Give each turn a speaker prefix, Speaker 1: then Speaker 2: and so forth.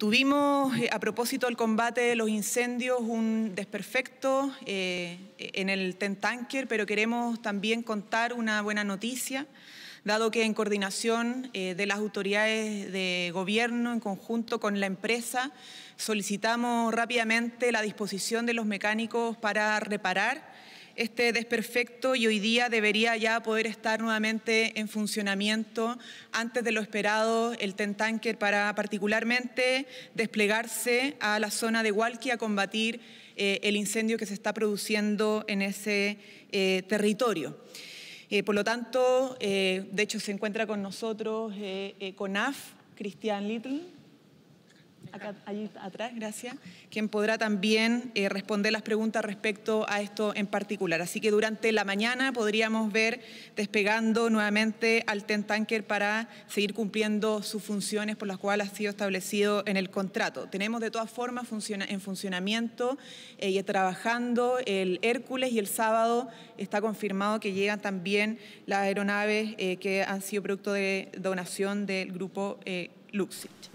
Speaker 1: Tuvimos, eh, a propósito del combate de los incendios, un desperfecto eh, en el Tanker, pero queremos también contar una buena noticia, dado que en coordinación eh, de las autoridades de gobierno, en conjunto con la empresa, solicitamos rápidamente la disposición de los mecánicos para reparar este desperfecto y hoy día debería ya poder estar nuevamente en funcionamiento antes de lo esperado el TEN para particularmente desplegarse a la zona de Hualqui a combatir eh, el incendio que se está produciendo en ese eh, territorio. Eh, por lo tanto, de hecho se encuentra con nosotros CONAF, Cristian Little, allí atrás, gracias, quien podrá también eh, responder las preguntas respecto a esto en particular. Así que durante la mañana podríamos ver despegando nuevamente al Tanker para seguir cumpliendo sus funciones por las cuales ha sido establecido en el contrato. Tenemos de todas formas en funcionamiento eh, y trabajando el Hércules y el sábado está confirmado que llegan también las aeronaves eh, que han sido producto de donación del grupo Luxich.